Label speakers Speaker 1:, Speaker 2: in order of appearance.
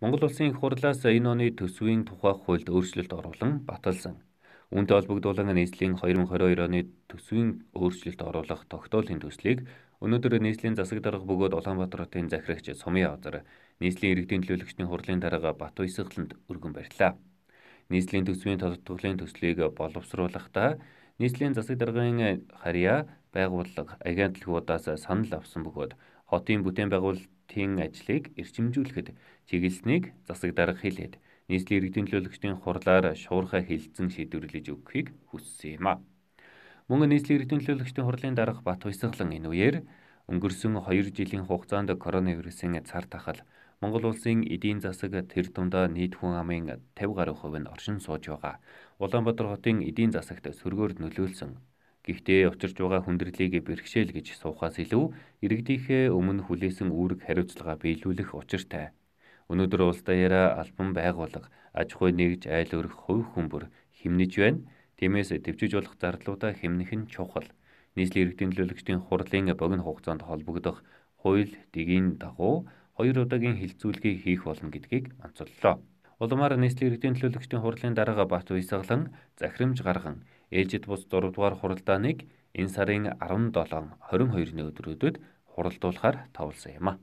Speaker 1: Монгол улсын их хурлаас энэ оны төсвийн тухай хуульд өөрчлөлт оруулан баталсан. Үүнтэй холбогдуулан нийслэлийн 2022 оны төсвийн өөрчлөлт оруулах тогтоолын төслийг өнөөдөр нийслэлийн засаг дарга бөгөөд Улаанбаатар хотын захирагч Сумын Азар нийслэлийн иргэдийн төлөөлөгчдийн хурлын дарга Бату Исэглэнд өргөн барьлаа. Нийслэлийн төсвийн тодотгуулын төслийг боловсруулахдаа нийслэлийн засаг даргын харьяа байгууллага агентлагуудаас санал авсан бөгөөд хотын бүтээн байгуулалт тэн ажлыг эрчимжүүлэхэд чиглэлнийг засаг дарга хэлээд нийслэлийн иргэдийн төлөөлөгчдийн хурлаар шуурхай хилцэн шийдвэрлэж өгөхийг хүссэн юм а. Мөн нийслэлийн иргэдийн төлөөлөгчдийн хурлын дарга Бат Баясгалан энэ үеэр өнгөрсөн 2 жилийн хугацаанд коронавирусын цар тахал Монгол улсын эдийн засаг тэр дундаа нийт хүн амын 50 гаруй хувь нь оршин сууж байгаа. Улаанбаатар хотын эдийн засагт сөргөөр нөлөөлсөн Гэхдээ учирч байгаа хүндрэлийг бэрхшээл гэж суухаас илүү иргэдийнхээ өмнө хүлээсэн үүрэг хариуцлага биелүүлэх учиртай. Өнөөдөр улс даяараа албан байгууллага аж ахуй нэгж айл өрөх хувь хүмүүр химнэж байна. Тиймээс төвчж болох зардлуудаа хэмнэх нь чухал. Нийслэлийн иргэдийн төлөөлөгчдийн хурлын богино хугацаанд холбогдох хууль дэгийн дагуу хоёр удаагийн хилцүүлгийг хийх болно гэдгийг онцоллоо. Улмаар нийслэлийн иргэдийн төлөөлөгчдийн хурлын дарга Бат Уйсгалан захирамж гарган ээлжид бус 3 дугаар хуралдааныг энэ сарын 17, 22-ны өдрүүдэд хуралдуулахаар товлсон юм а.